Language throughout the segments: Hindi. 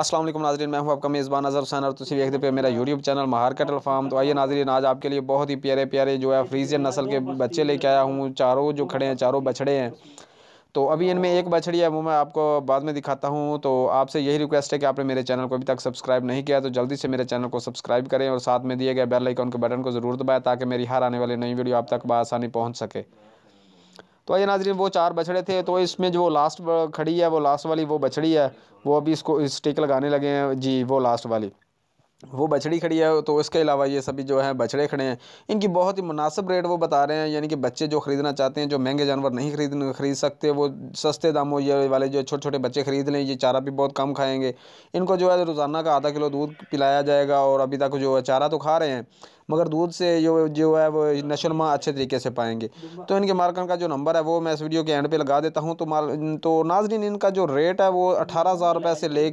असलम नाजरीन मैं हूं आपका मेज़बान अजहर हुसैन और तुम देखते पे मेरा यूट्यूब चैनल महार कटल फार्म तो आइए नाजरीन आज आपके लिए बहुत ही प्यारे प्यारे जो है फ्रीजियन नस्ल के बच्चे लेके आया हूँ चारों जो खड़े हैं चारों बछड़े हैं तो अभी इनमें एक बछड़ी है वो मैं आपको बाद में दिखाता हूँ तो आपसे यही रिक्वेस्ट है कि आपने मेरे चैनल को अभी तक सब्सक्राइब नहीं किया तो जल्दी से मेरे चैनल को सब्सक्राइब करें और साथ में दिए गए बेल आइकॉन के बटन को ज़रूर दबाएं ताकि मेरी हर आने वाली नई वीडियो आप तक बसानी पहुँच सके तो आइए नाजरीन वो चार बछड़े थे तो इसमें जो लास्ट खड़ी है वो लास्ट वाली वो बछड़ी है वो अभी इसको स्टिक लगाने लगे हैं जी वो लास्ट वाली वो बछड़ी खड़ी है तो इसके अलावा ये सभी जो है बछड़े खड़े हैं इनकी बहुत ही मुनासिब रेट वो बता रहे हैं यानी कि बच्चे जो ख़रीदना चाहते हैं जो महंगे जानवर नहीं खरीद खरीद सकते वो सस्ते दामों ये वाले जो छोटे छोटे बच्चे ख़रीद लें ये चारा भी बहुत कम खाएंगे इनको जो है रोज़ाना का आधा किलो दूध पिलाया जाएगा और अभी तक जो है चारा तो खा रहे हैं मगर दूध से जो जो है वो नशोनमा अच्छे तरीके से पाएंगे तो इनके मार्कन का जो नंबर है वो मैं इस वीडियो के एंड पे लगा देता हूँ तो माल तो नाजरीन इनका जो रेट है वो अठारह हज़ार रुपये से ले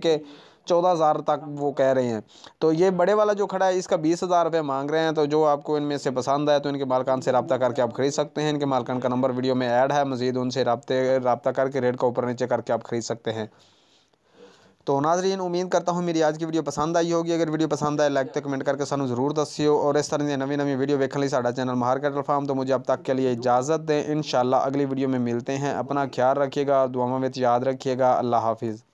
चौदह हज़ार तक वो कह रहे हैं तो ये बड़े वाला जो खड़ा है इसका बीस हज़ार रुपये मांग रहे हैं तो जो आपको इनमें से पसंद आए तो इनके मालकान से रबा करके आप खरीद सकते हैं इनके मालकान का नंबर वीडियो में ऐड है मज़ीद उनसे रबते रबा करके रेट का ऊपर नीचे करके आप खरीद सकते हैं तो नाजरीन उम्मीद करता हूँ मेरी आज की वीडियो पसंद आई होगी अगर वीडियो पसंद आए लाइक तो कमेंट करके सू जरूर दस्यो और इस तरह की नवी नवी वीडियो देखने लिए साढ़ा चैनल मार्केट फार्म तो मुझे अब तक के लिए इजाज़त दें इन अगली वीडियो में मिलते हैं अपना ख्याल रखिएगा दुआ में याद रखिएगा अल्लाह हाफिज़